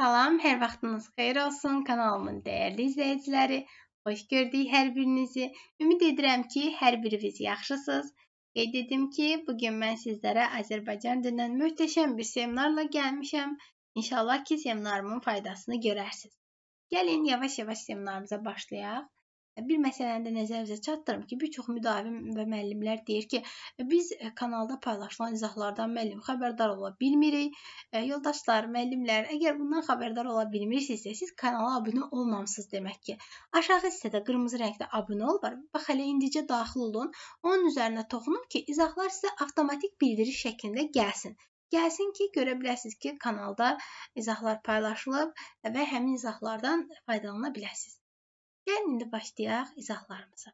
Salam, hər vaxtınız xeyir olsun. Kanalımın dəyərli izləyiciləri, xoş gördük hər birinizi. Ümid edirəm ki, hər biriniz yaxşısınız. Qeyd edim ki, bu gün mən sizlərə Azərbaycan dilindən möhtəşəm bir seminarla gəlmişəm. İnşallah ki, seminarımın faydasını görərsiniz. Gəlin yavaş-yavaş seminarımıza başlayaq bir məsələni də nəzərinizə çatdırım ki, bir çox müdavim və müəllimlər deyir ki, biz e, kanalda paylaşılan izahlardan müəllim xəbərdar ola bilmirik. E, yoldaşlar, müəllimlər, əgər bundan xəbərdar ola bilmirsinizsə, siz kanala abunə olmamısınız demək ki. Aşağı hissədə qırmızı rəngdə abunə ol var. Bax hələ indicə daxil olun. Onun üzərinə toxunun ki, izahlar sizə avtomatik bildiriş şəklində gəlsin. Gəlsin ki, görə biləsiniz ki, kanalda izahlar paylaşılıb və həmin izahlardan faydalana biləsiniz. Gəlin indi başlayaq izahlarımıza.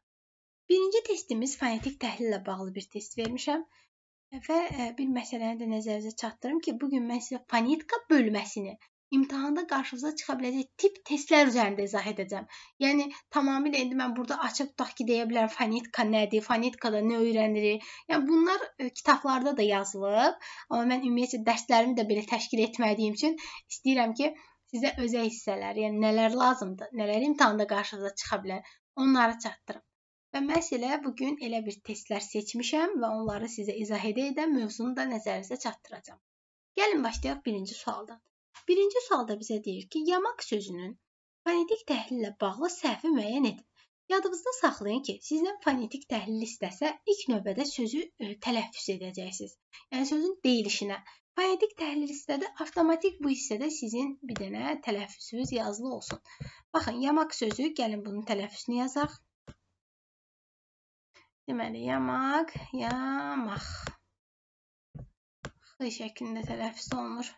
Birinci testimiz fonetik təhlillə bağlı bir test vermişəm və e, bir məsələni də nəzərinizə çatdırım ki, bu gün mən sizə fonetika bölməsini imtahanda qarşınıza çıxa biləcək tip testlər üzərində izah edəcəm. Yəni tamamilə indi mən burada açıb tutaq ki, deyə bilərəm fonetika nədir, fonetikada nə öyrənirik. Yəni bunlar ə, e, kitablarda da yazılıb, amma mən ümumiyyətlə dərslərimi də belə təşkil etmədiyim üçün istəyirəm ki, sizə özək hissələr, yəni nələr lazımdır, nələr imtahanda qarşınıza çıxa bilər, onları çatdırın. Və məsələ bu gün elə bir testlər seçmişəm və onları sizə izah edə-edə mövzunu da nəzərinizə çatdıracağam. Gəlin başlayaq birinci sualdan. Birinci sualda bizə deyir ki, yamaq sözünün fonetik təhlillə bağlı səhvi müəyyən edin. Yadınızda saxlayın ki, sizdən fonetik təhlil istəsə, ilk növbədə sözü ə, e, tələffüz edəcəksiniz. Yəni sözün deyilişinə Fonetik təhlil hissədə avtomatik bu hissədə sizin bir dənə tələffüsünüz yazılı olsun. Baxın, yamaq sözü, gəlin bunun tələffüsünü yazaq. Deməli, yamaq, yamaq. X şəklində tələffüs olunur.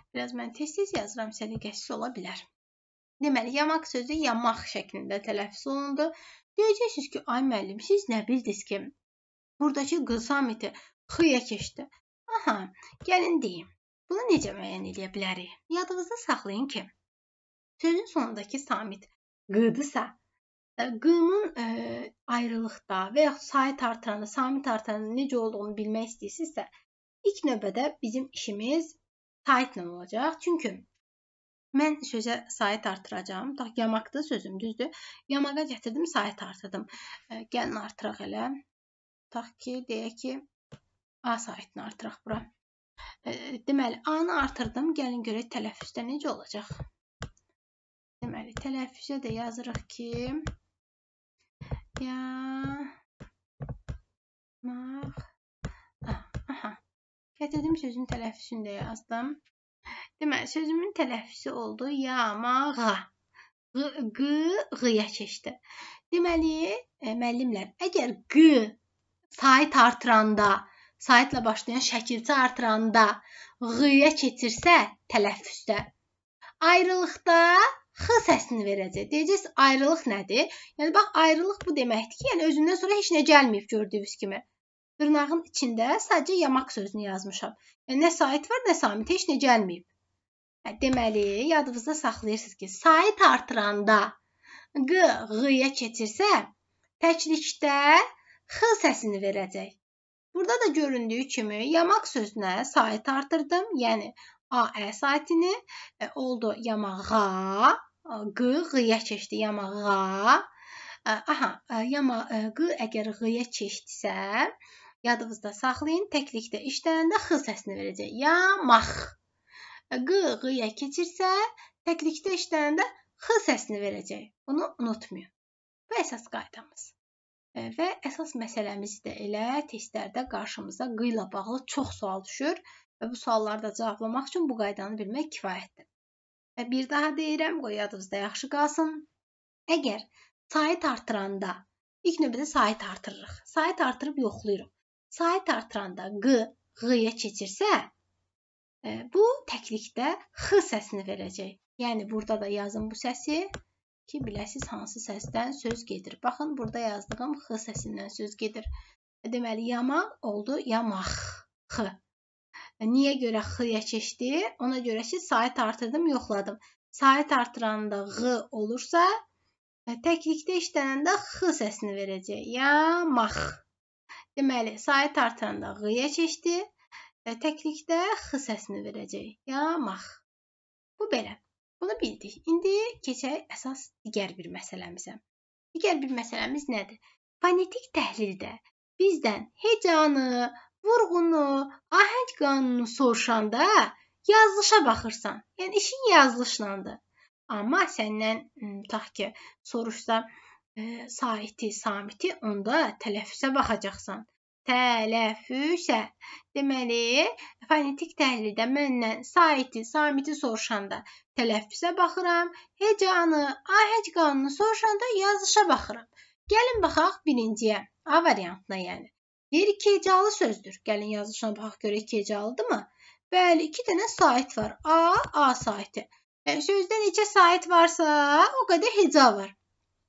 Biraz mən tez-tez yazıram, səliqəsiz ola bilər. Deməli, yamaq sözü yamaq şəklində tələffüs olundu. Deyəcəksiniz ki, ay müəllim, siz nə bildiniz ki, buradakı Q samiti X-yə keçdi. Aha, gəlin deyim. Bunu necə müəyyən edə bilərik? Yadınızda saxlayın ki, sözün sonundakı samit q-dırsa, e, q-nın e, ayrılıqda və yaxud sayt artıranda, samit artıranda necə olduğunu bilmək istəyirsinizsə, ilk növbədə bizim işimiz saytla olacaq. Çünki mən sözə sayt artıracağam. Tutaq yamaqdır sözüm, düzdür? Yamağa gətirdim, sayt artırdım. E, gəlin artıraq elə. Tutaq ki, deyək ki, A saytını artıraq bura. E, deməli, A-nı artırdım. Gəlin görək tələffüzdə necə olacaq. Deməli, tələffüzə də yazırıq ki, ya maq aha. Gətirdim sözün tələffüzünü də yazdım. Deməli, sözümün tələffüzü oldu yamağa. Q q-ya keçdi. Deməli, e, müəllimlər, əgər q sayt artıranda saitlə başlayan şəkilçi artıranda ğ-yə keçirsə tələffüzdə. Ayrılıqda x səsini verəcək. Deyəcəks ayrılıq nədir? Yəni bax ayrılıq bu deməkdir ki, yəni özündən sonra heç nə gəlməyib gördüyünüz kimi. Dırnağın içində sadəcə yamaq sözünü yazmışam. Yəni nə sait var, nə samit, heç nə gəlməyib. Hə, deməli, yadınızda saxlayırsınız ki, sait artıranda q ğ-yə keçirsə, təklikdə x səsini verəcək. Burada da göründüyü kimi yamaq sözünə sayt artırdım. Yəni AE saytını e, oldu yamağa, e, q q-ya keçdi yamağa. E, aha, e, yama q əgər q-ya keçdisə, yadınızda saxlayın, təklikdə işləyəndə x səsini verəcək. Yamaq. Q q-ya keçirsə, təklikdə işləyəndə x səsini verəcək. Bunu unutmayın. Bu əsas qaydamız. Və əsas məsələmiz də elə testlərdə qarşımıza q ilə bağlı çox sual düşür və bu sualları da cavablamaq üçün bu qaydanı bilmək kifayətdir. Və bir daha deyirəm, qoy yadınızda yaxşı qalsın. Əgər sayı artıranda ilk növbədə sayı artırırıq. Sayı artırıb yoxlayırıq. Sayı artıranda q ğ-yə keçirsə, e, bu təklikdə x səsini verəcək. Yəni burada da yazın bu səsi ki, biləsiz hansı səsdən söz gedir. Baxın, burada yazdığım x səsindən söz gedir. Deməli, yamaq oldu yamaq. x. Niyə görə x-ya keçdi? Ona görə ki, sayı artırdım, yoxladım. Sayı artıranda q olursa, e, təklikdə işlənəndə x səsini verəcək. Yamaq. Deməli, sayı artıranda q-ya keçdi, e, təklikdə x səsini verəcək. Yamaq. Bu belə. Bunu bildik. İndi keçək əsas digər bir məsələmizə. Digər bir məsələmiz nədir? Fonetik təhlildə bizdən hecanı, vurğunu, ahəng qanunu soruşanda yazılışa baxırsan. Yəni işin yazılışlandır. Amma səndən tutaq ki, soruşsa e, saiti, samiti, onda tələffüzə baxacaqsan tələfüsə. Deməli, fonetik təhlildə məndən saiti, samiti soruşanda tələffüsə baxıram, hecanı, ahəc qanunu soruşanda yazışa baxıram. Gəlin baxaq birinciyə, A variantına yəni. Bir iki hecalı sözdür. Gəlin yazışına baxaq görək iki hecalıdırmı? Bəli, iki dənə sait var. A, A saiti. E, sözdə neçə sait varsa, o qədər heca var.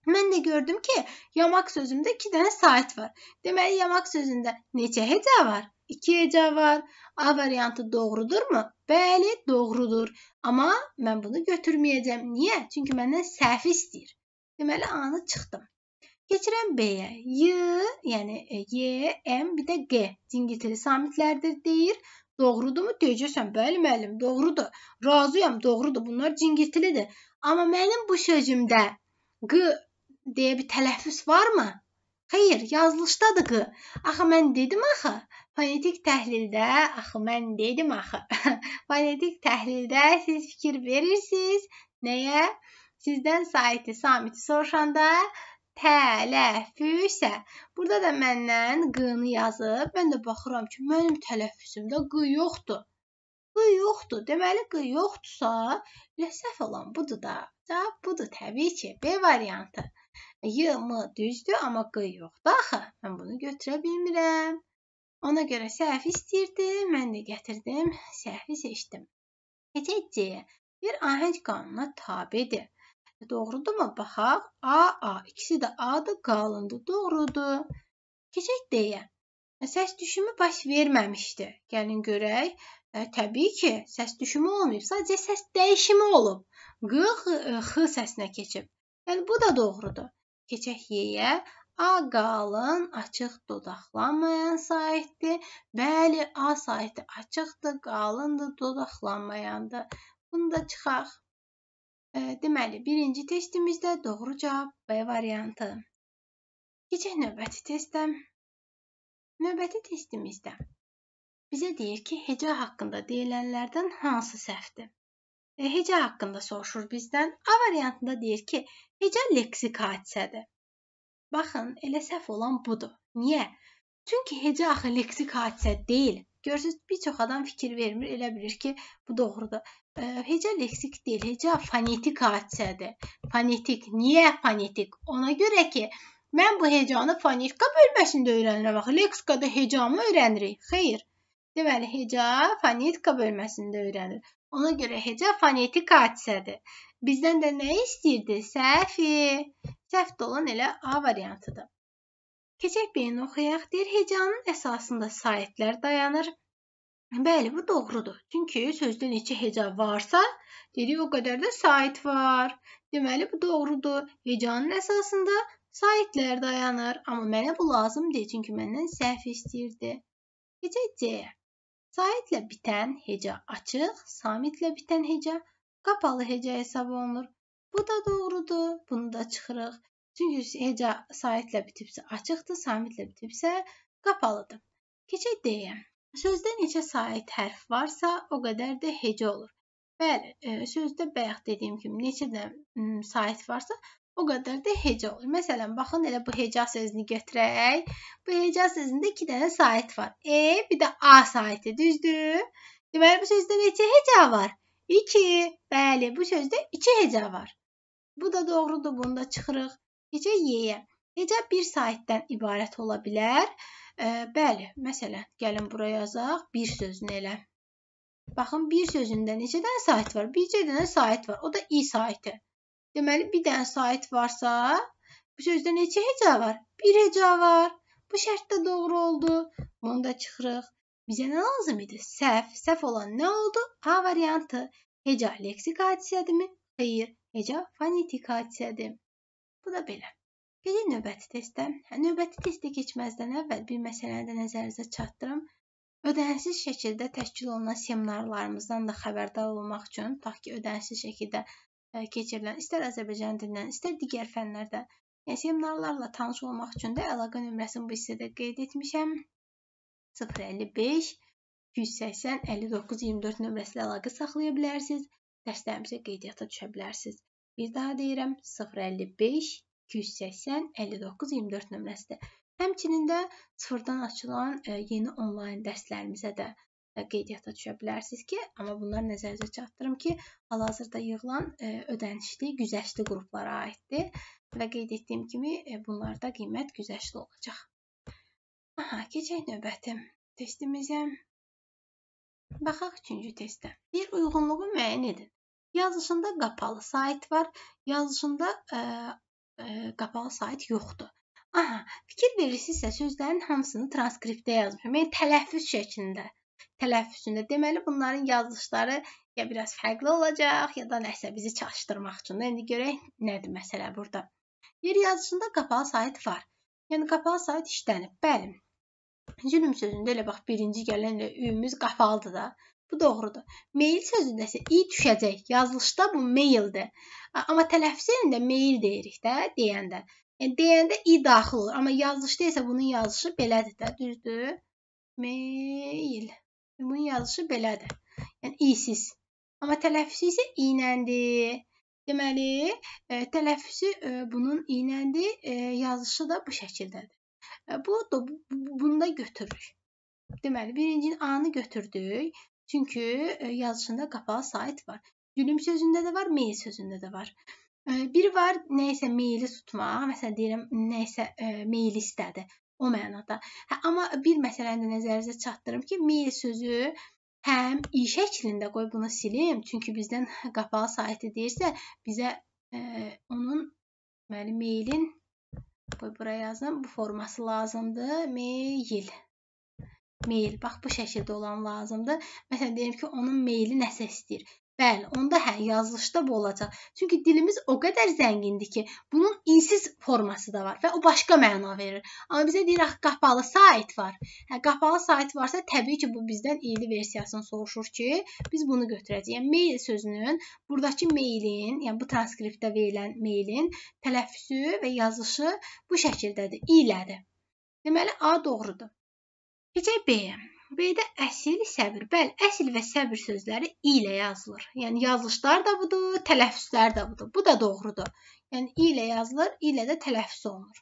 Mən də gördüm ki, yamaq sözündə 2 dənə sait var. Deməli yamaq sözündə neçə heca var? 2 heca var. A variantı doğrudurmu? Bəli, doğrudur. Amma mən bunu götürməyəcəm. Niyə? Çünki məndən səhv istəyir. Deməli A-nı çıxdım. Keçirəm B-yə. Y, yəni e, Y, M bir də G. Cingitili samitlərdir deyir. Doğrudurmu deyəcəksən? Bəli müəllim, doğrudur. Razıyam, doğrudur. Bunlar cingitilidir. Amma mənim bu sözümdə G deyə bir tələffüs varmı? Xeyr, yazılışdadır q. Axı mən dedim axı. Fonetik təhlildə axı mən dedim axı. fonetik təhlildə siz fikir verirsiniz. Nəyə? Sizdən saiti, samiti soruşanda tələffüsə. Burada da məndən q-nı yazıb, mən də baxıram ki, mənim tələffüsümdə q yoxdur. Q yoxdur. Deməli q yoxdursa, elə səhv olan budur da. Cavab budur təbii ki, B variantı. Y mı düzdür, amma q yoxdur axı. Mən bunu götürə bilmirəm. Ona görə səhv istəyirdi, mən də gətirdim, səhvi seçdim. Keçəcə bir ahəng qanuna tabedir. Doğrudurmu? Baxaq. A, A. İkisi də A-dır, qalındı. Doğrudur. Keçək deyə. Səs düşümü baş verməmişdi. Gəlin görək. E, təbii ki, səs düşümü olmayıb. Sadəcə səs dəyişimi olub. Q, X səsinə keçib. Yəni bu da doğrudur. Keçək yeyə. A qalın, açıq dodaqlanmayan saitdir. Bəli, A saiti açıqdır, qalındır, dodaqlanmayandır. Bunu da çıxaq. E, deməli, birinci testimizdə doğru cavab B variantı. Keçək növbəti testə. Növbəti testimizdə bizə deyir ki, heca haqqında deyilənlərdən hansı səhvdir? E, hecə haqqında soruşur bizdən. A variantında deyir ki, hecə leksik hadisədir. Baxın, elə səhv olan budur. Niyə? Çünki hecə axı leksik hadisə deyil. Görürsüz, bir çox adam fikir vermir, elə bilir ki, bu doğrudur. E, hecə leksik deyil, hecə fonetik hadisədir. Fonetik. Niyə fonetik? Ona görə ki, mən bu hecanı fonetika bölməsində öyrənirəm. Axı leksikada hecanı öyrənirik. Xeyr. Deməli, heca fonetika bölməsində öyrənir. Ona görə heca fonetik hadisədir. Bizdən də nə istəyirdi? Səhvi. Səhv də olan elə A variantıdır. Keçək birini oxuyaq. Deyir, hecanın əsasında sayətlər dayanır. Bəli, bu doğrudur. Çünki sözdə neçə heca varsa, deyirik o qədər də sayət var. Deməli, bu doğrudur. Hecanın əsasında sayətlər dayanır. Amma mənə bu lazım deyil, çünki məndən səhv istəyirdi. Keçək C-yə. Saitlə bitən heca açıq, samitlə bitən heca qapalı heca hesab olunur. Bu da doğrudur. Bunu da çıxırıq. Çünki heca saitlə bitibsə açıqdır, samitlə bitibsə qapalıdır. Keçək deyə. Sözdə neçə sait hərf varsa, o qədər də heca olur. Bəli, e, sözdə bayaq dediyim kimi neçə də sait varsa, O qədər də heca olur. Məsələn, baxın elə bu heca sözünü götürək. Bu heca sözündə 2 dənə sait var. E, bir də A saiti, düzdür? Deməli bu sözdə neçə heca var? 2. Bəli, bu sözdə 2 heca var. Bu da doğrudur. Bunda çıxırıq heca yeyə. Heca bir saitdən ibarət ola bilər. E, bəli, məsələn, gəlin bura yazaq bir sözünü elə. Baxın, bir sözündə necə dənə sait var? Bircə dənə sait var. O da i saiti. Deməli bir dənə sait varsa, bu sözdə neçə heca var? Bir heca var. Bu şərt də doğru oldu. Bunu da çıxırıq. Bizə nə lazım idi? Səhv. Səhv olan nə oldu? A variantı. Heca leksik hadisədimi? Xeyr. Heca fonetik hadisədir. Bu da belə. Gəlin növbəti testə. Hə, növbəti testə keçməzdən əvvəl bir məsələni də nəzərinizə çatdırım. Ödənişsiz şəkildə təşkil olunan seminarlarımızdan da xəbərdar olmaq üçün, tutaq ki, ödənişsiz şəkildə E, keçirilən istər Azərbaycan dilindən, istər digər fənlərdə yəni seminarlarla tanış olmaq üçün də əlaqə nömrəsini bu hissədə qeyd etmişəm. 055 280 59 24 nömrəsi ilə əlaqə saxlaya bilərsiniz. Dərslərimizə qeydiyyata düşə bilərsiniz. Bir daha deyirəm 055 280 59 24 nömrəsidir. Həmçinin də sıfırdan açılan e, yeni onlayn dərslərimizə də E, qeydiyyata düşə bilərsiniz ki, amma bunlar nəzərinizə çatdırım ki, hal-hazırda yığılan e, ödənişli, güzəştli qruplara aiddir və qeyd etdiyim kimi e, bunlarda qiymət güzəştli olacaq. Aha, keçək növbəti testimizə. Baxaq üçüncü testə. Bir uyğunluğu müəyyən edin. Yazışında qapalı sayt var, yazışında ə, ə, qapalı sayt yoxdur. Aha, fikir verirsinizsə sözlərin hamısını transkriptə yazmışam. Yəni tələffüz şəklində tələffüzündə. Deməli bunların yazılışları ya biraz fərqli olacaq, ya da nəsə bizi çaşdırmaq üçün. İndi görək nədir məsələ burada. Yer yazışında qapalı sayt var. Yəni qapalı sayt işlənib. Bəli. Zülm sözündə elə bax birinci gələnlə ümüz qapalıdır da. Bu doğrudur. Mail sözündə isə i düşəcək. Yazılışda bu maildir. Amma tələffüz elində yəni mail deyirik də deyəndə. Yəni deyəndə i daxil olur, amma yazılışda isə bunun yazılışı belədir də, düzdür? Mail Və bunun yazılışı belədir. Yəni i-siz. Amma tələffüzü isə iynəndir. Deməli, e, tələffüzü e, bunun iynəndir, e, yazılışı da bu şəkildədir. E, bu da bunu da götürürük. Deməli, birinci A-nı götürdük. Çünki e, yazılışında qapalı sait var. Gülüm sözündə də var, meyil sözündə də var. E, biri var nəyisə meyili tutmaq, məsələn deyirəm nəyisə e, meyil istədi. O mənada. Hə, amma bir məsələni də nəzərinizə çatdırım ki, may sözü həm i şəklində qoy bunu silim, çünki bizdən qapalı saytı deyirsə, bizə ə, e, onun deməli mailin qoy bura yazım, bu forması lazımdır. Mail. Mail. Bax bu şəkildə olan lazımdır. Məsələn deyim ki, onun maili nəsə istəyir. Bəli, onda hə yazılışda bu olacaq. Çünki dilimiz o qədər zəngindir ki, bunun insiz forması da var və o başqa məna verir. Amma bizə deyir axı qapalı sayt var. Hə qapalı sayt varsa təbii ki, bu bizdən iyli versiyasını soruşur ki, biz bunu götürəcəyik. Yəni mail sözünün burdakı mailin, yəni bu transkriptdə verilən mailin tələffüsü və yazılışı bu şəkildədir. İlədir. Deməli A doğrudur. Keçək B-yə. B-də əsil səbir. Bəli, əsil və səbir sözləri i ilə yazılır. Yəni yazılışlar da budur, tələffüzlər də budur. Bu da doğrudur. Yəni i ilə yazılır, i ilə də tələffüz olunur.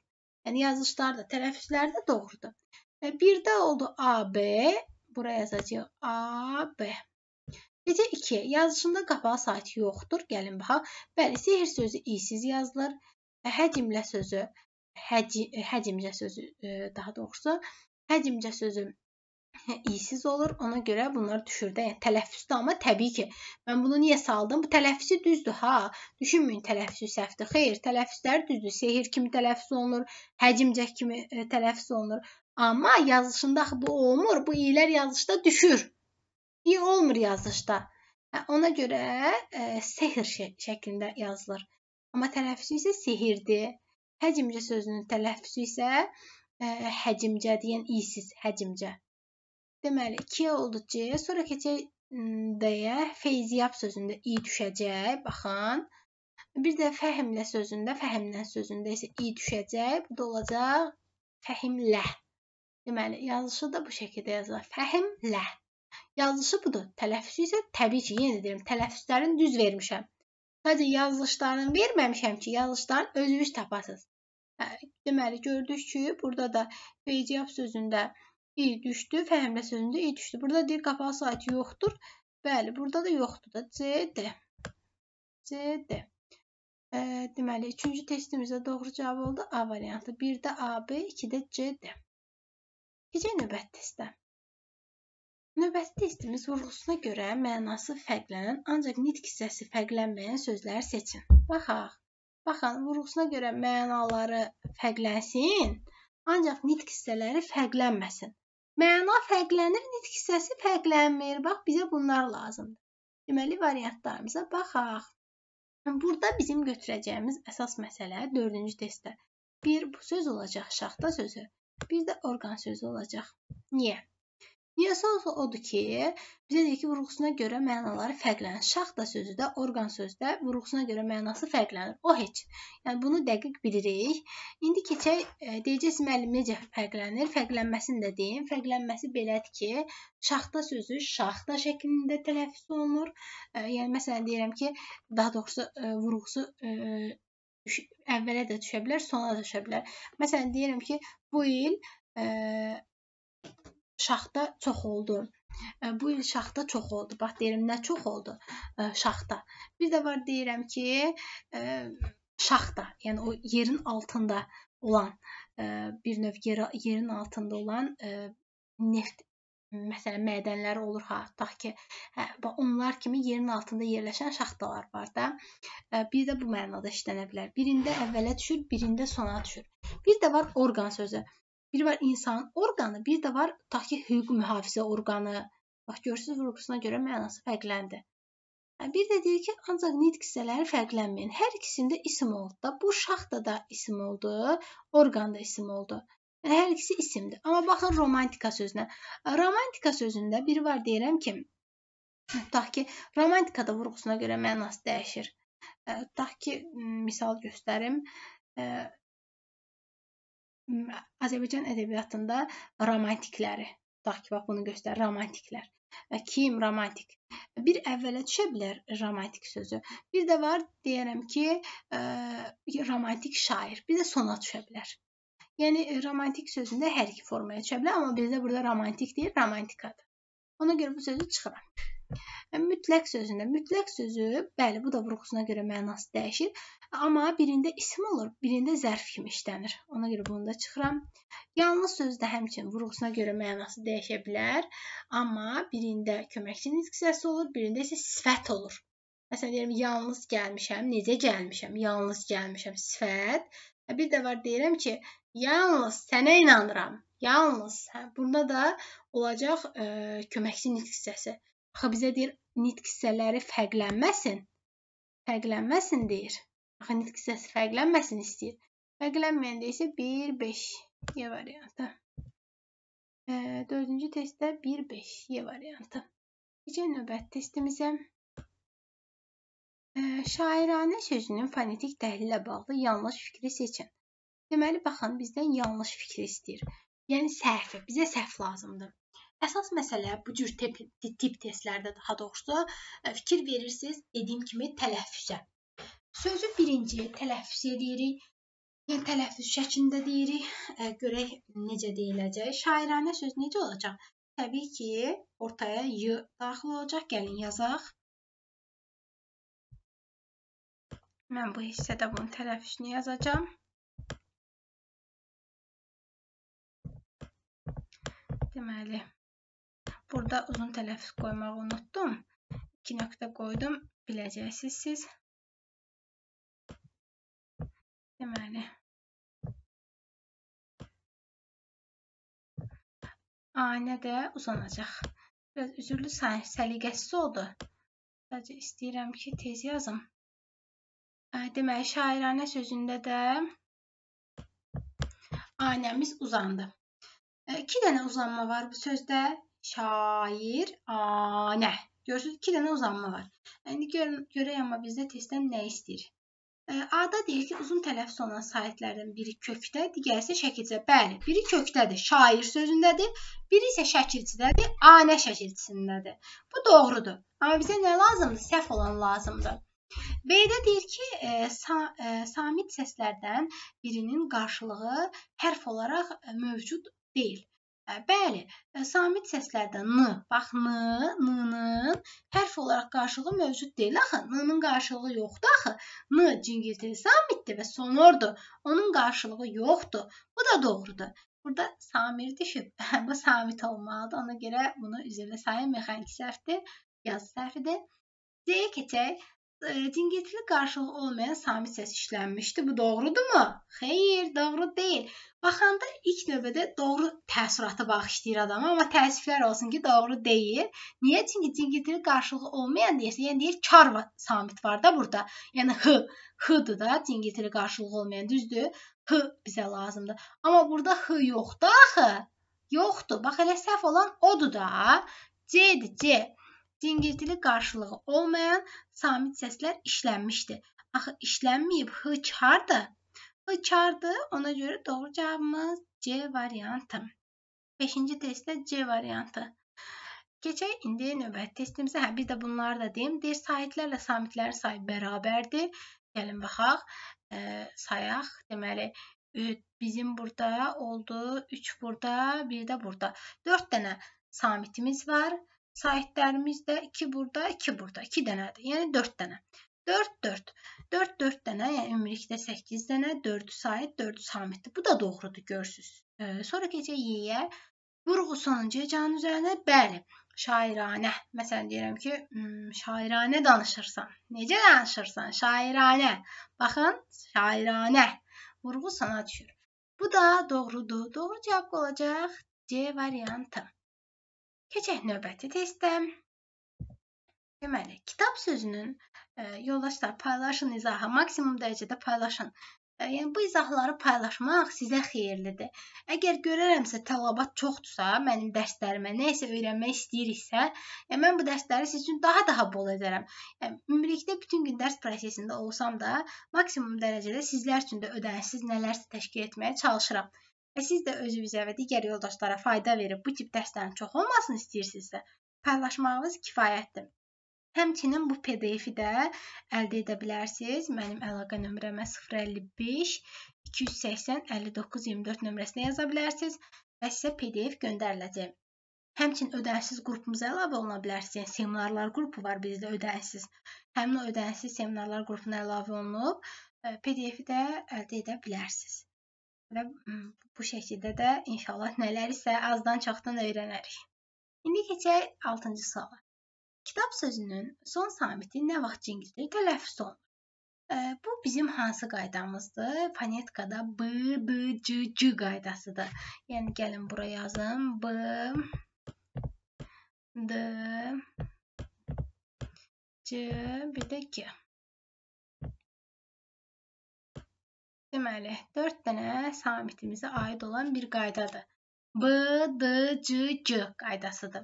Yəni yazılışlar da, tələffüzlər də doğrudur. Və e, 1-də oldu AB. Buraya yazacağıq AB. Gecə 2. Yazışında qapalı sayt yoxdur. Gəlin baxaq. Bəli, sehr sözü i-siz yazılır. E, Həcimlə sözü, həci, e, həcimcə sözü daha doğrusu, həcimcə sözü iysiz olur. Ona görə bunlar düşür də. Yəni tələffüsdür, amma təbii ki, mən bunu niyə saldım? Bu tələffüsü düzdür ha. Düşünməyin tələffüsü səhvdir. Xeyr, tələffüslər düzdür. Sehir kimi tələffüs olunur, həcimcək kimi ə, e, tələffüs olunur. Amma yazılışında axı bu olmur. Bu iylər yazılışda düşür. İyi olmur yazılışda. Hə, ona görə ə, e, sehir şəklində yazılır. Amma tələffüsü isə sehirdir. Həcimcə sözünün tələffüsü isə ə, e, həcimcə deyən iysiz həcimcə. Deməli, 2 oldu C, sonra keçək D-yə. Feyziyab sözündə i düşəcək, baxın. Bir də fəhimlə sözündə, fəhimlə sözündə isə i düşəcək. Bu da olacaq fəhimlə. Deməli, yazılışı da bu şəkildə yazılır. Fəhimlə. Yazılışı budur. Tələffüzü isə təbii ki, yenə deyirəm, tələffüzlərini düz vermişəm. Sadəcə yazılışlarını verməmişəm ki, yazılışların özünüz tapasınız. Hə, deməli, gördük ki, burada da feyciyab sözündə i düşdü, fəhmlə sözündə i düşdü. Burada deyir qapaq saati yoxdur. Bəli, burada da yoxdur da CD. CD. E, deməli, üçüncü testimizdə doğru cavab oldu A variantı. 1-də AB, 2-də CD. Keçək növbəti testə. Növbəti testimiz vurğusuna görə mənası fərqlənən, ancaq nitq hissəsi fərqlənməyən sözləri seçin. Baxaq. Baxın, vurğusuna görə mənaları fərqlənsin, ancaq nitq hissələri fərqlənməsin. Məna fərqlənir, nitq hissəsi fərqlənmir. Bax, bizə bunlar lazımdır. Deməli, variantlarımıza baxaq. Burada bizim götürəcəyimiz əsas məsələ 4-cü testdə. Bir bu söz olacaq şaxta sözü, bir də orqan sözü olacaq. Niyə? Niyəsi odur ki, bizə deyir ki, vurğusuna görə mənaları fərqlənir. Şax da sözü də, orqan sözü də vurğusuna görə mənası fərqlənir. O heç. Yəni bunu dəqiq bilirik. İndi keçək e, deyəcəksiniz müəllim necə fərqlənir? Fərqlənməsini də deyim. Fərqlənməsi belədir ki, şaxta sözü şaxta şəklində tələffüz olunur. E, yəni məsələn deyirəm ki, daha doğrusu vurğusu e, əvvələ də düşə bilər, sona da düşə bilər. Məsələn deyirəm ki, bu il ə, şaxta çox oldu. Bu il şaxta çox oldu. Bax deyirəm nə çox oldu şaxta. Bir də var deyirəm ki, şaxta, yəni o yerin altında olan bir növ yerin altında olan neft məsələn mədənləri olur hətta ki, hə, onlar kimi yerin altında yerləşən şaxtalar var da. Bir də bu mənada işlənə bilər. Birində əvvələ düşür, birində sona düşür. Bir də var orqan sözü bir var insan orqanı, bir də var tutaq ki, hüquq mühafizə orqanı. Bax görürsüz vurğusuna görə mənası fərqləndi. Hə, bir də deyir ki, ancaq nitq hissələri fərqlənməyin. Hər ikisində isim oldu da. Bu şaxta da isim oldu, orqan da isim oldu. Yəni hər ikisi isimdir. Amma baxın romantika sözünə. Romantika sözündə bir var deyirəm ki, hə, tutaq ki, romantikada vurğusuna görə mənası dəyişir. Hə, tutaq ki, misal göstərim. Azərbaycan ədəbiyyatında romantikləri, tutaq ki, bax bunu göstərir romantiklər. E, kim romantik? Bir əvvələ düşə bilər romantik sözü. Bir də var deyərəm ki, ə, e, romantik şair. Bir də sona düşə bilər. Yəni e, romantik sözündə hər iki formaya düşə bilər, amma bizdə burada romantik deyil, romantikadır. Ona görə bu sözü çıxıram. Mütləq sözündə mütləq sözü, bəli, bu da vurğusuna görə mənası dəyişir, amma birində ism olur, birində zərf kimi işlənir. Ona görə bunu da çıxıram. Yalnız sözdə həmçinin vurğusuna görə mənası dəyişə bilər, amma birində köməkçinin hissəsi olur, birində isə sifət olur. Məsələn deyirəm yalnız gəlmişəm, necə gəlmişəm? Yalnız gəlmişəm sifət. Bir də var deyirəm ki, yalnız sənə inanıram. Yalnız. Hə, bunda da olacaq ə, köməkçi nitq hissəsi. Axı bizə deyir nitq hissələri fərqlənməsin. Fərqlənməsin deyir. Axı nitq hissəsi fərqlənməsin istəyir. Fərqlənməyəndə isə 1 5 Y variantı. E, dördüncü testdə 1 5 Y variantı. Gecə növbət testimizə e, hə, şairanə sözünün fonetik təhlillə bağlı yanlış fikri seçin. Deməli baxın bizdən yanlış fikri istəyir. Yəni səhv, bizə səhv lazımdır. Əsas məsələ bu cür tip, tip testlərdə daha doğrusu e, fikir verirsiniz dediyim kimi tələffüzə. Sözü birinci tələffüz edirik. Yəni tələffüz şəklində deyirik. Ə, e, görək necə deyiləcək. Şairanə söz necə olacaq? Təbii ki, ortaya y daxil olacaq. Gəlin yazaq. Mən bu hissədə bunun tələffüzünü yazacağam. Deməli, Burada uzun tələffüz qoymağı unutdum. 2 nöqtə qoydum. Biləcəksiniz siz. Deməli. Anə də uzanacaq. Biraz üzürlü səliqəsiz oldu. Sadəcə istəyirəm ki, tez yazım. Deməli, şairanə sözündə də anəmiz uzandı. E, iki dənə uzanma var bu sözdə şairanə. Görürsünüz 2 dənə uzanma var. İndi yəni gör görək amma bizdə testdən nə istəyir. E, A-da deyir ki, uzun tələffüz olunan saitlərdən biri kökdə, digəri isə şəkilcə. Bəli, biri kökdədir, şair sözündədir, biri isə şəkilçidədir, anə şəkilçisindədir. Bu doğrudur. Amma bizə nə lazımdır? Səhv olan lazımdır. B-də deyir ki, e, sa e, samit səslərdən birinin qarşılığı hərf olaraq mövcud deyil. Bəli, samit səslərdə n, bax n, n-nın hərf olaraq qarşılığı mövcud deyil axı. N-nın qarşılığı yoxdur axı. N cingiltili samitdir və sonordur. Onun qarşılığı yoxdur. Bu da doğrudur. Burada samir düşüb. Hə, bu samit olmalıdır. Ona görə bunu üzrə sayın mexaniki səhvdir. Yazı səhvidir. D-yə keçək cingiltili qarşılığı olmayan samit səs işlənmişdi. Bu doğrudurmu? Xeyr, doğru deyil. Baxanda ilk növbədə doğru təəssüratı bağışlayır adama, amma təəssüflər olsun ki, doğru deyil. Niyə? Çünki cingiltili qarşılığı olmayan deyirsə, yəni deyir kar samit var da burada. Yəni h, h-dır da cingiltili qarşılığı olmayan, düzdür? H bizə lazımdır. Amma burada h yoxdur axı. Yoxdur. Bax elə səhv olan odur da. C-dir, C. Dingiltili qarşılığı olmayan samit səslər işlənmişdi. Axı işlənməyib h çardı. H çardı, ona görə doğru cavabımız C variantı. 5-ci testdə C variantı. Keçək indi növbəti testimizə. Hə, biz də bunları da deyim. Deyir, sahitlərlə samitlərin sayı bərabərdir. Gəlin baxaq, e, sayaq. Deməli, bizim burada oldu, 3 burada, 1 də burada. 4 dənə samitimiz var. Sahitlərimiz də 2 burada, 2 burada, 2 dənədir. Yəni 4 dənə. 4 4. 4 4 dənə, yəni ümumilikdə 8 dənə, 4-ü sahit, 4-ü samitdir. Bu da doğrudur, görürsüz. E, sonra keçək yeyə. Vurğu sonuncu hecanın üzərinə. Bəli, şairanə. Məsələn deyirəm ki, hmm, şairanə danışırsan. Necə danışırsan? Şairanə. Baxın, şairanə. Vurğu sona düşür. Bu da doğrudur. Doğru cavab olacaq C variantı. Keçək növbəti testə. Deməli, kitab sözünün e, yoldaşlar paylaşın izahı maksimum dərəcədə paylaşın. E, yəni bu izahları paylaşmaq sizə xeyirlidir. Əgər görərəmsə tələbat çoxdursa, mənim dərslərimə nə isə öyrənmək istəyiriksə, yəni mən bu dərsləri siz üçün daha-daha bol edərəm. Yəni ümumilikdə bütün gün dərs prosesində olsam da, maksimum dərəcədə sizlər üçün də ödənişsiz nələrsə təşkil etməyə çalışıram və e, siz də özünüzə və digər yoldaşlara fayda verib bu tip dərslərin çox olmasını istəyirsinizsə, paylaşmağınız kifayətdir. Həmçinin bu PDF-i də əldə edə bilərsiniz. Mənim əlaqə nömrəmə 055 280 59 24 nömrəsinə yaza bilərsiniz və sizə PDF göndəriləcək. Həmçinin ödənişsiz qrupumuza əlavə oluna bilərsiniz. Yəni seminarlar qrupu var bizdə ödənişsiz. Həmin o ödənişsiz seminarlar qrupuna əlavə olunub e, PDF-i də əldə edə bilərsiniz. Və bu şəkildə də inşallah nələr isə azdan çoxdan öyrənərik. İndi keçək 6-cı suala. Kitab sözünün son samiti nə vaxt cingildir tələffüz olunur? Bu bizim hansı qaydamızdır? Fonetikada B, B, C, C qaydasıdır. Yəni gəlin bura yazım. B, D, C, bir də G. Deməli, 4 dənə sabitimizə aid olan bir qaydadır. B, D, C, G qaydasıdır.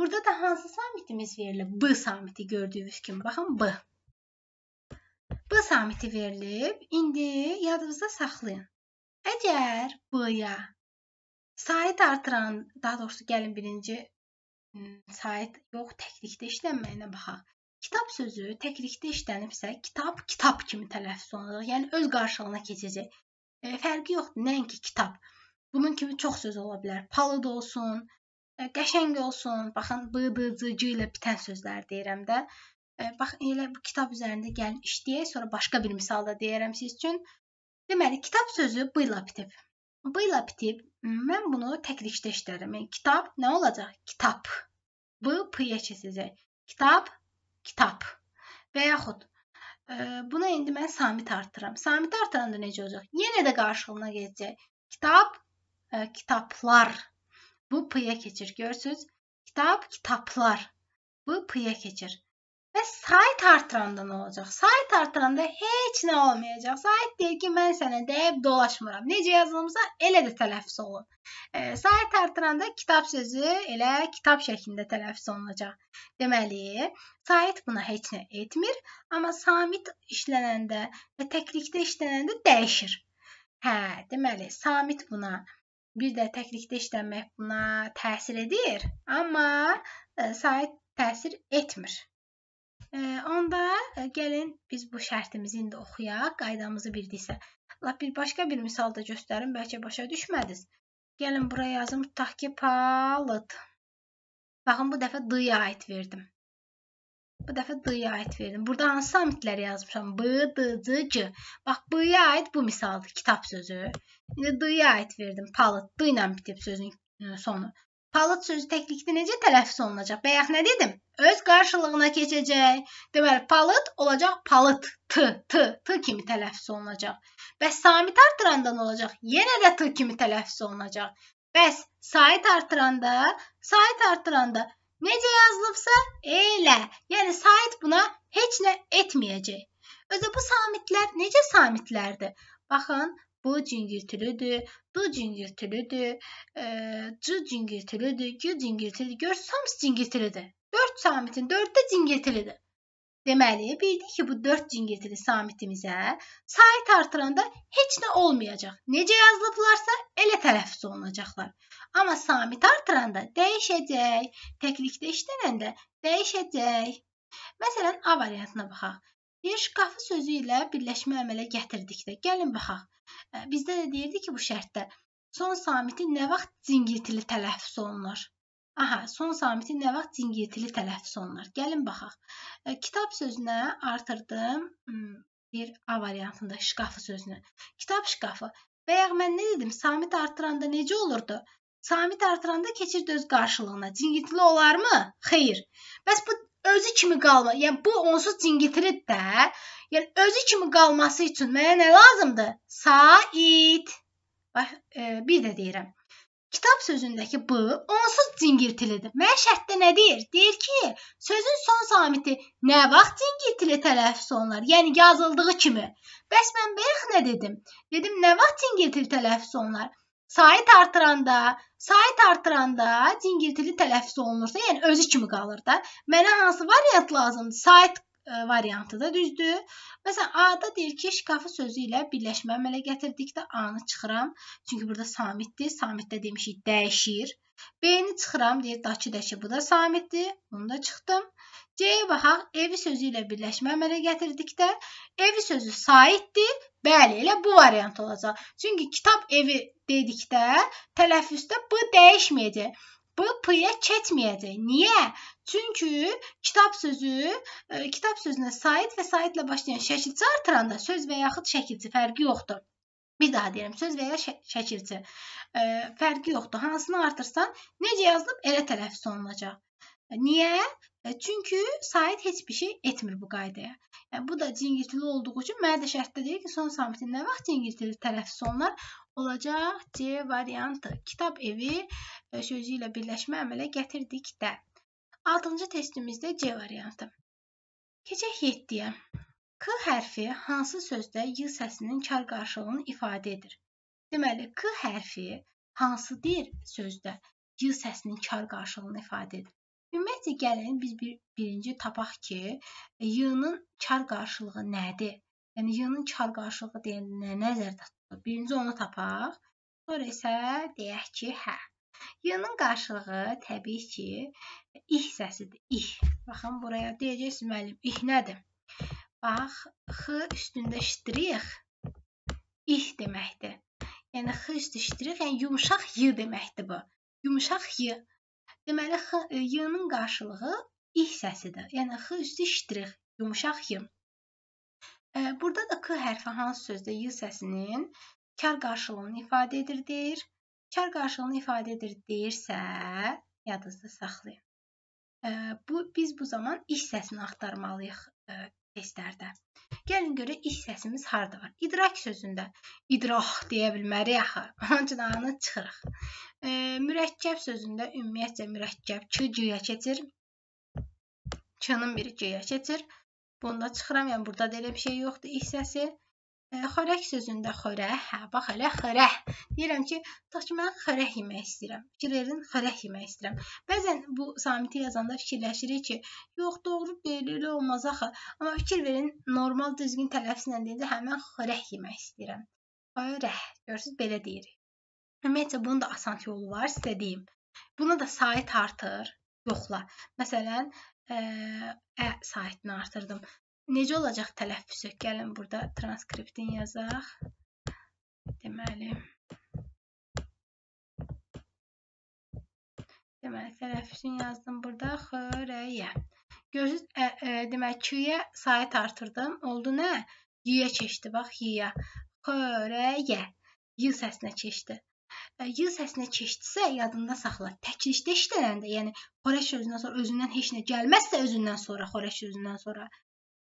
Burada da hansı samitimiz verilib? B samiti gördüyünüz kimi. Baxın B. B samiti verilib. İndi yadınızda saxlayın. Əgər B-ya sayı artıran, daha doğrusu gəlin birinci hmm, sayı yox, təklikdə işlənməyinə baxaq. Kitab sözü təklikdə işlənibsə, kitab kitab kimi tələffüz olunacaq. Yəni öz qarşılığına keçəcək. E, fərqi yoxdur nəinki kitab. Bunun kimi çox söz ola bilər. Palıd olsun, e, qəşəng olsun. Baxın b, d, c, c ilə bitən sözlər deyirəm də. E, bax elə bu kitab üzərində gəlin işləyək, sonra başqa bir misal da deyərəm siz üçün. Deməli, kitab sözü b ilə bitib. B ilə bitib. Mən bunu təklikdə işlədirəm. Yəni e, kitab nə olacaq? Kitab. B p-yə keçəcək. Kitab kitab və yaxud e, buna indi mən samit artıram. Samit artıranda necə olacaq? Yenə də qarşılığına gedəcək. Kitab, e, kitablar. Bu p-yə keçir. Görürsüz? Kitab, kitablar. Bu p-yə keçir. Və sayt artıranda nə olacaq? Sayt artıranda heç nə olmayacaq. Sayt deyir ki, mən sənə deyib dolaşmıram. Necə yazılımsa elə də tələffüz olun. E, sayt artıranda kitab sözü elə kitab şəklində tələffüz olunacaq. Deməli, sayt buna heç nə etmir, amma samit işlənəndə və təklikdə işlənəndə dəyişir. Hə, deməli, samit buna bir də təklikdə işlənmək buna təsir edir, amma e, sayt təsir etmir. Onda e, gəlin biz bu şərtimizi indi oxuyaq, qaydamızı bildirsə. Lap bir başqa bir misal da göstərim, bəlkə başa düşmədiniz. Gəlin bura yazım, tutaq ki, palıd. Baxın, bu dəfə D-ya aid verdim. Bu dəfə D-ya aid verdim. Burada hansı samitləri yazmışam? B, D, C, C. Bax, B-ya aid bu misaldır, kitab sözü. İndi D-ya aid verdim, palıd. D ilə bitib sözün e, sonu palıd sözü təklikdə necə tələffüz olunacaq? Bayaq nə dedim? Öz qarşılığına keçəcək. Deməli, palıd olacaq palıt. T, t, t kimi tələffüz olunacaq. Bəs samit artıranda nə olacaq? Yenə də t kimi tələffüz olunacaq. Bəs sayt artıranda, sayt artıranda necə yazılıbsa elə. Yəni sayt buna heç nə etməyəcək. Özə bu samitlər necə samitlərdir? Baxın, bu cingiltilidir, B cingiltilidir, e, C cingiltilidir, G cingiltilidir, 4 sams cingiltilidir. 4 samitin 4-də cingiltilidir. Deməli, bildik ki, bu 4 cingiltili samitimizə sayı artıranda heç nə olmayacaq. Necə yazılıblarsa, elə tələffüz olunacaqlar. Amma samit artıranda dəyişəcək, təklikdə işlənəndə dəyişəcək. Məsələn, A variantına baxaq. Yer şkafı sözü ilə birləşmə əmələ gətirdikdə, gəlin baxaq. Bizdə də deyirdi ki, bu şərtdə son samiti nə vaxt cingiltili tələffüz olunur? Aha, son samiti nə vaxt cingiltili tələffüz olunur? Gəlin baxaq. Kitab sözünə artırdım hmm, bir A variantında şkafı sözünü. Kitab şkafı. Bəyəq mən nə dedim? Samit artıranda necə olurdu? Samit artıranda keçirdi öz qarşılığına. Cingiltili olarmı? Xeyr. Bəs bu özü kimi qalma. Yəni bu onsuz cingitirir də. Yəni özü kimi qalması üçün mənə nə lazımdır? Sait. Bax, e, bir də deyirəm. Kitab sözündəki b onsuz cingirtilidir. Mən şərtdə nə deyir? Deyir ki, sözün son samiti nə vaxt cingirtili tələffüz olunar? Yəni yazıldığı kimi. Bəs mən bayaq nə dedim? Dedim nə vaxt cingirtili tələffüz olunar? Sayı artıranda, Sayt artıranda cingiltili tələffüz olunursa, yəni özü kimi qalır da. Mənə hansı variant lazımdır? Sayt e, variantı da düzdür. Məsələn, A-da deyir ki, şkafı sözü ilə birləşmə əmələ gətirdikdə A-nı çıxıram. Çünki burada samitdir. Samitdə demişik dəyişir. B-ni çıxıram deyir, dakı dakı bu da samitdir. Bunu da çıxdım. C-yə baxaq, evi sözü ilə birləşmə əmələ gətirdikdə evi sözü saitdir. Bəli, elə bu variant olacaq. Çünki kitab evi dedikdə tələffüzdə b dəyişməyəcək. B p-yə çetməyəcək. Niyə? Çünki kitab sözü e, kitab sözünə sait və saitlə başlayan şəkilçi artıranda söz və yaxud şəkilçi fərqi yoxdur. Bir daha deyirəm, söz və ya şə şəkilçi e, fərqi yoxdur. Hansını artırsan, necə yazılıb elə tələffüz olunacaq. Niyə? E, Çünki Sait heç bir şey etmir bu qaydaya. Yəni bu da Cingiltili olduğu üçün mənə də şərtdə deyir ki, son samitin nə vaxt Cingiltili tərəfsiz onlar olacaq C variantı. Kitab evi e, sözü ilə birləşmə əmələ gətirdikdə. 6-cı testimizdə C variantı. Keçək 7-yə. K hərfi hansı sözdə y səsinin kar qarşılığını ifadə edir? Deməli, K hərfi hansıdır sözdə y səsinin kar qarşılığını ifadə edir? Ümumiyyətlə gəlin biz bir birinci tapaq ki, yığının kar qarşılığı nədir? Yəni yığının kar qarşılığı deyəndə nəzərdə tutulur? Birinci onu tapaq, sonra isə deyək ki, hə. Yığının qarşılığı təbii ki, ih səsidir. İh. Baxın buraya deyəcəksiniz müəllim, ih nədir? Bax, x üstündə ştrix ih deməkdir. Yəni x üstü ştrix, yəni yumşaq y deməkdir bu. Yumşaq y. Deməli x e, y-nin qarşılığı i hissəsidir. Yəni x üstü ştrix yumşaq y. E, burada da k hərfi hansı sözdə y səsinin kar qarşılığını ifadə edir deyir. Kar qarşılığını ifadə edir deyirsə, yadınızda saxlayın. E, bu biz bu zaman iş səsini axtarmalıyıq hisslərdə. Gəlin görək iç səsimiz harda var. İdrak sözündə idrah deyə bilmərik axı. Onun üçün ağını çıxırıq. E, mürəkkəb sözündə ümumiyyətcə mürəkkəb ç cüyə keçir. Çının biri cüyə keçir. Bunda çıxıram, yəni burada da elə bir şey yoxdur iç səsi xörək sözündə xörə, hə, bax elə xörə. Deyirəm ki, tutaq ki, mən xörə yemək istəyirəm. Fikirlərin xörə yemək istəyirəm. Bəzən bu samiti yazanda fikirləşirik ki, yox, doğru deyil, elə olmaz axı. Amma fikir verin, normal düzgün tələffüzlə deyincə hə, mən xörə yemək istəyirəm. Xörə. Görürsüz, belə deyirik. Ümumiyyətlə bunun da asan yolu var, sizə deyim. Buna da sayı artır, yoxla. Məsələn, e, ə, ə saatını artırdım. Necə olacaq tələffüzü? Gəlin burada transkriptin yazaq. Deməli Deməli tələffüzün yazdım burada x, r, y. Görürsüz, ə, ə, demək q-yə sayı artırdım. Oldu nə? Y-yə keçdi bax, y-yə. x, r, y. Y səsinə keçdi. Y səsinə keçdisə yadında saxla. Təklikdə işlənəndə, yəni xorəş sözündən sonra özündən heç nə gəlməzsə özündən sonra, xorəş sözündən sonra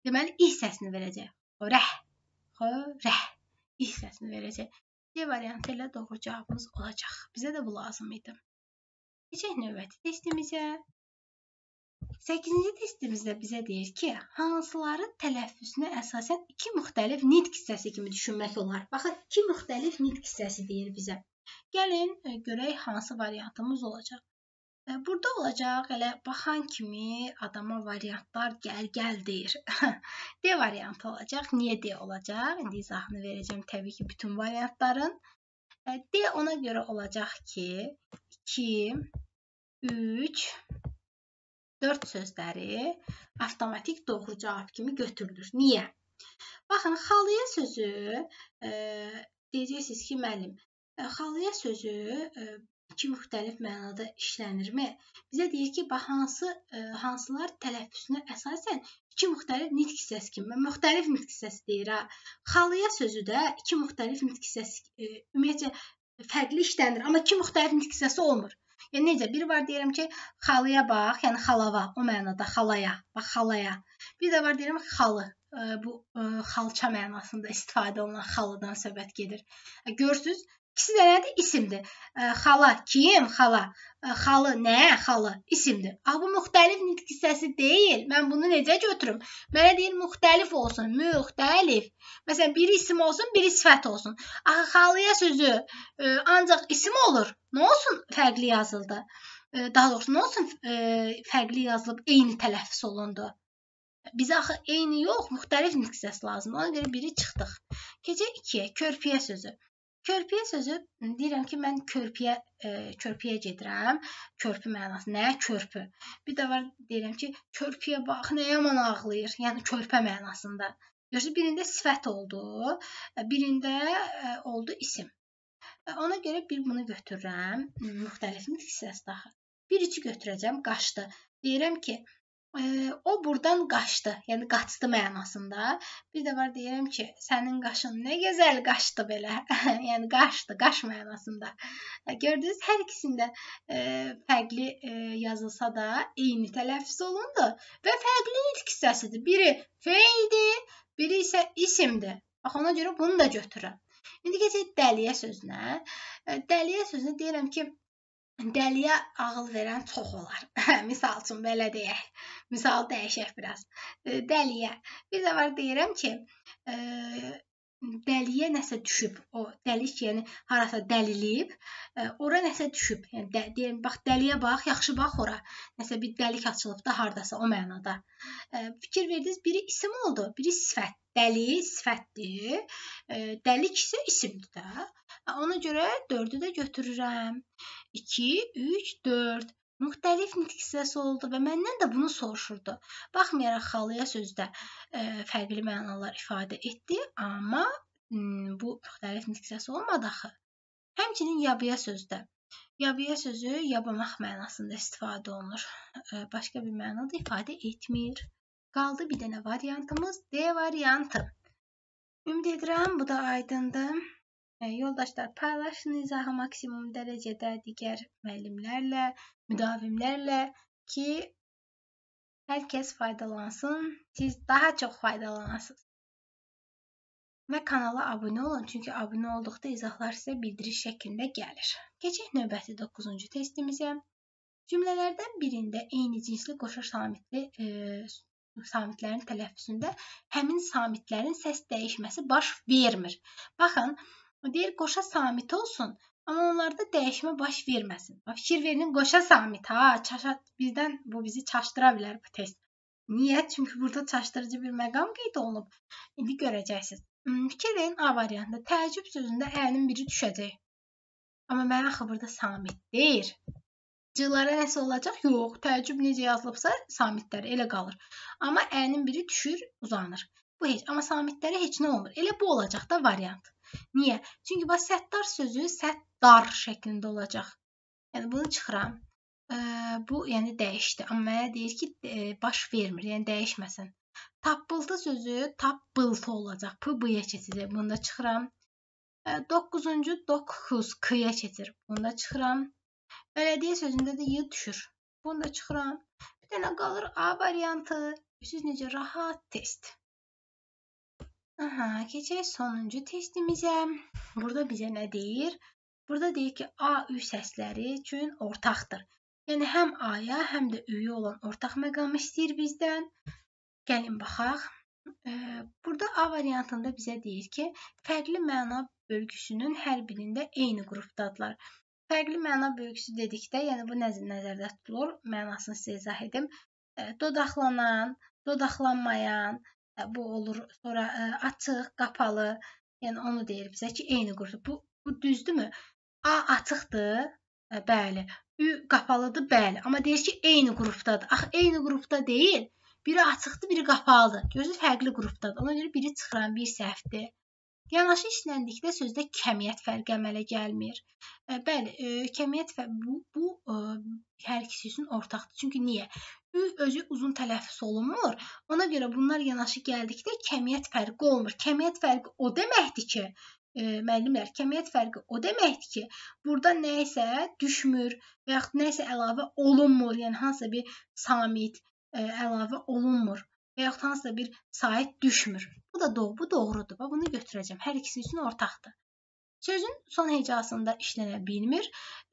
Deməli, ih səsini verəcək. Xorəh, xorəh, ih səsini verəcək. C variantı ilə doğru cavabımız olacaq. Bizə də bu lazım idi. Keçək növbəti testimizə. 8-ci testimizdə bizə deyir ki, hansıları tələffüsünə əsasən iki müxtəlif nitq hissəsi kimi düşünmək olar. Baxın, iki müxtəlif nitq hissəsi deyir bizə. Gəlin e, görək hansı variantımız olacaq. E, burada olacaq elə baxan kimi adama variantlar gəl gəl deyir. D variantı olacaq. Niyə D olacaq? İndi izahını verəcəm təbii ki, bütün variantların. E, D ona görə olacaq ki, 2 3 4 sözləri avtomatik doğru cavab kimi götürülür. Niyə? Baxın, xalıya sözü e, deyəcəksiniz ki, müəllim, e, xalıya sözü e, iki müxtəlif mənada işlənirmi? Bizə deyir ki, bax hansı ə, e, hansılar tələffüsünə əsasən iki müxtəlif nitq səsi kimi, müxtəlif nitq səsi deyir ha. Xalaya sözü də iki müxtəlif nitq səsi ə, e, ümumiyyətlə fərqli işlənir, amma iki müxtəlif nitq səsi olmur. Yəni necə? Biri var deyirəm ki, xalaya bax, yəni xalava o mənada xalaya, bax xalaya. Bir də var deyirəm xalı. Ə, e, bu ə, xalça mənasında istifadə olunan xalıdan söhbət gedir. Görürsüz, İkisi də nədir? İsimdir. Ə, xala kim? Xala. Ə, xalı nə? Xalı isimdir. Ax bu müxtəlif nitq hissəsi deyil. Mən bunu necə götürüm? Mənə deyir müxtəlif olsun, müxtəlif. Məsələn, biri isim olsun, biri sifət olsun. Axı xalıya sözü ə, ancaq isim olur. Nə olsun fərqli yazıldı? Ə, daha doğrusu nə olsun ə, fərqli yazılıb eyni tələffüz olundu? Bizə axı eyni yox, müxtəlif nitq səsi lazımdır. Ona görə biri çıxdıq. Keçək 2-yə, körpüyə sözü. Körpüyə sözü deyirəm ki, mən körpüyə e, körpüyə gedirəm. Körpü mənası nə? Körpü. Bir də var deyirəm ki, körpüyə bax, nə yaman ağlayır. Yəni körpə mənasında. Görürsüz, birində sifət oldu, e, birində e, oldu isim. E, ona görə bir bunu götürürəm, müxtəliflik hissəsi daxil. Bir içi götürəcəm, qaçdı. Deyirəm ki, e, o burdan qaçdı. Yəni qaçdı mənasında. Bir də var deyirəm ki, sənin qaşın nə gözəl qaçdı belə. yəni qaçdı, qaş mənasında. E, gördünüz, hər ikisində e, fərqli e, yazılsa da eyni tələffüz olundu və fərqli nitq hissəsidir. Biri feildir, biri isə isimdir. Bax ona görə bunu da götürürəm. İndi keçək dəliyə sözünə. E, dəliyə sözünə deyirəm ki, dəliyə ağıl verən çox olar. Misal üçün belə deyək. Misal dəyişək biraz. E, dəliyə. Bir də var deyirəm ki, ə, e, dəliyə nəsə düşüb. O dəlik yəni harasa dəlilib, ə, e, ora nəsə düşüb. Yəni də, deyim bax dəliyə bax, yaxşı bax ora. Nəsə bir dəlik açılıb da hardasa o mənada. Ə, fikir verdiniz, biri isim oldu, biri sifət. Dəli sifətdir, dəlik isə isimdir də. Ona görə 4-ü də götürürəm. 2, 3, 4 müxtəlif nitq hissəsi oldu və məndən də bunu soruşurdu. Baxmayaraq xalaya sözdə ə, e, fərqli mənalar ifadə etdi, amma ə, hmm, bu müxtəlif nitq hissəsi olmadı axı. Həmçinin yabıya sözdə Yabiyə sözü yabamaq mənasında istifadə olunur. E, başqa bir mənada ifadə etmir. Qaldı bir dənə variantımız D variantı. Ümid edirəm bu da aydındır. Yoldaşlar, paylaşın izahı maksimum dərəcədə digər müəllimlərlə, müdavimlərlə ki, hər kəs faydalansın, siz daha çox faydalansınız. Və kanala abunə olun, çünki abunə olduqda izahlar sizə bildiriş şəklində gəlir. Keçək növbəti 9-cu testimizə. Cümlələrdən birində eyni cinsli qoşa samitli e, samitlərin tələffüzündə həmin samitlərin səs dəyişməsi baş vermir. Baxın, deyir qoşa samit olsun, amma onlarda dəyişmə baş verməsin. Va fikir verin, qoşa samit ha, çaşat birdən bu bizi çaşdıra bilər bu test. Niyə? Çünki burada çaşdırıcı bir məqam qeyd olunub. İndi görəcəksiniz. Hmm, fikir verin A variantında təəccüb sözündə əlinin biri düşəcək. Amma mən axı burada samit deyir. C-lara nəsə olacaq? Yox, təəccüb necə yazılıbsa samitlər elə qalır. Amma ənin biri düşür, uzanır. Bu heç, amma samitlərə heç nə olmur. Elə bu olacaq da variant. Niyə? Çünki bax səttar sözü səttar şəklində olacaq. Yəni bunu çıxıram. E, bu yəni dəyişdi. Amma mənə deyir ki, e, baş vermir, yəni dəyişməsin. Tapıltı sözü tapıltı olacaq. P-yə keçəcək. Bunu da çıxıram. 9-cu e, 9 k-yə keçir. Bunu da çıxıram. Bələdiyyə sözündə də y düşür. Bunu da çıxıram. Bir dənə qalır A variantı. Siz necə rahat test. Aha, keçək sonuncu testimizə. Burada bizə nə deyir? Burada deyir ki, A, Ü səsləri üçün ortaqdır. Yəni həm A-ya, həm də Ü-yə olan ortaq məqam istəyir bizdən. Gəlin baxaq. Burada A variantında bizə deyir ki, fərqli məna bölgüsünün hər birində eyni qrupdadırlar. Fərqli məna bölgüsü dedikdə, yəni bu nəzərdə tutulur, mənasını sizə izah edim. Dodaqlanan, dodaqlanmayan, bu olur. Sonra ə, açıq, qapalı, yəni onu deyir bizə ki, eyni qursu. Bu bu düzdürmü? A açıqdır. Ə, bəli. Ü qapalıdır, bəli. Amma deyir ki, eyni qrupdadır. Ax, eyni qrupda deyil. Biri açıqdır, biri qapalıdır. Görürsüz, fərqli qrupdadır. Ona görə biri çıxıran, bir səhvdir. Yanaşı işləndikdə sözdə kəmiyyət fərqi əmələ gəlmir. Ə, bəli, ə, kəmiyyət bu, bu ə, hər ikisi üçün ortaqdır. Çünki niyə? ü özü uzun tələffüz olunmur. Ona görə bunlar yanaşı gəldikdə kəmiyyət fərqi olmur. Kəmiyyət fərqi o deməkdir ki, e, müəllimlər, kəmiyyət fərqi o deməkdir ki, burada nə isə düşmür və yaxud nə isə əlavə olunmur, yəni hansısa bir samit e, əlavə olunmur və yaxud hansısa bir sait düşmür. Bu da doğru, bu doğrudur. Bax bunu götürəcəm. Hər ikisi üçün ortaqdır. Sözün son hecasında işlənə bilmir.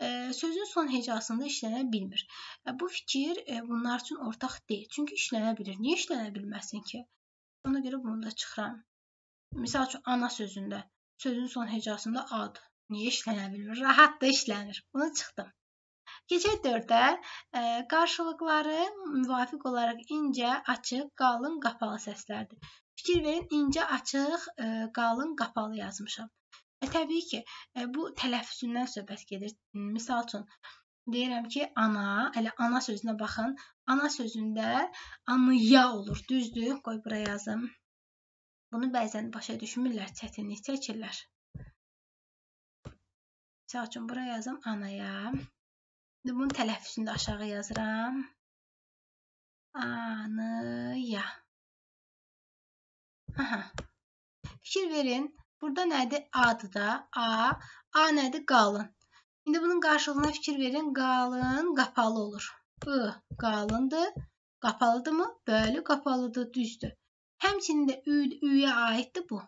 E, sözün son hecasında işlənə bilmir. E, bu fikir e, bunlar üçün ortaq deyil. Çünki işlənə bilir. Niyə işlənə bilməsin ki? Ona görə bunu da çıxıram. Məsəl üçün ana sözündə sözün son hecasında ad niyə işlənə bilmir? Rahat da işlənir. Bunu çıxdım. Keçək 4-ə. E, qarşılıqları müvafiq olaraq incə, açıq, qalın, qapalı səslərdir. Fikir verin, incə, açıq, e, qalın, qapalı yazmışam. Və e, təbii ki, e, bu tələffüzündən söhbət gedir. Məsəl hmm, üçün deyirəm ki, ana, elə ana sözünə baxın. Ana sözündə anıya olur, düzdür? Qoy bura yazım. Bunu bəzən başa düşmürlər, çətinlik çəkirlər. Məsəl üçün bura yazım anaya. İndi bunun tələffüzünü də aşağı yazıram. Anıya. Aha. Fikir verin. Burada nədir? A-dır da. A. A nədir? Qalın. İndi bunun qarşılığına fikir verin. Qalın qapalı olur. I qalındır. Qapalıdır mı? Bölü qapalıdır. Düzdür. Həmçinin də ü, üyə aiddir bu.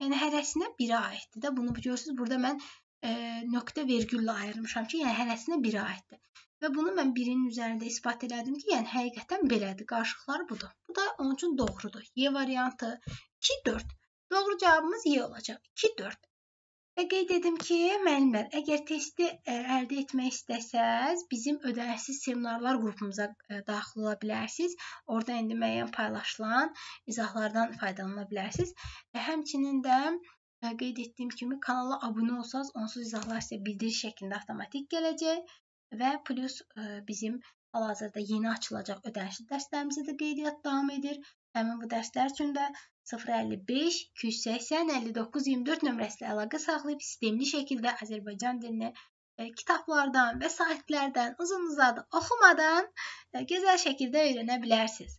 Yəni hərəsinə birə aiddir də. Bunu görürsüz. Burada mən e, nöqtə vergüllə ayırmışam ki, yəni hərəsinə birə aiddir. Və bunu mən birinin üzərində isbat elədim ki, yəni həqiqətən belədir. Qarşılıqlar budur. Bu da onun üçün doğrudur. Y variantı 2 4 Doğru cavabımız Y olacaq. 2, 4. Və qeyd edim ki, müəllimlər, əgər testi əldə e, etmək istəsəz, bizim ödənişsiz seminarlar qrupumuza e, daxil ola bilərsiniz. Orda indi müəyyən paylaşılan izahlardan faydalana bilərsiniz. Və e, həmçinin də qeyd etdiyim kimi kanala abunə olsanız, onsuz izahlar sizə bildiriş şəklində avtomatik gələcək və plus bizim hal-hazırda yeni açılacaq ödənişli dərslərimizə də qeydiyyat davam edir. Həmin bu dərslər üçün də 055 280 59 24 nömrəsi ilə əlaqə saxlayıb sistemli şəkildə Azərbaycan dilini e, kitablardan və saytlərdən uzun-uzadı oxumadan e, gözəl şəkildə öyrənə bilərsiniz.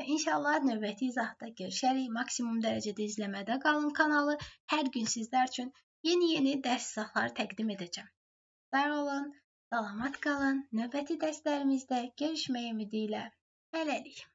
E, inşallah növbəti izahda görüşərik. Maksimum dərəcədə izləmədə qalın kanalı. Hər gün sizlər üçün yeni-yeni dərs izahları təqdim edəcəm. Var olun, salamat qalın. Növbəti dərslərimizdə görüşməyə ümidi ilə. Hələlik.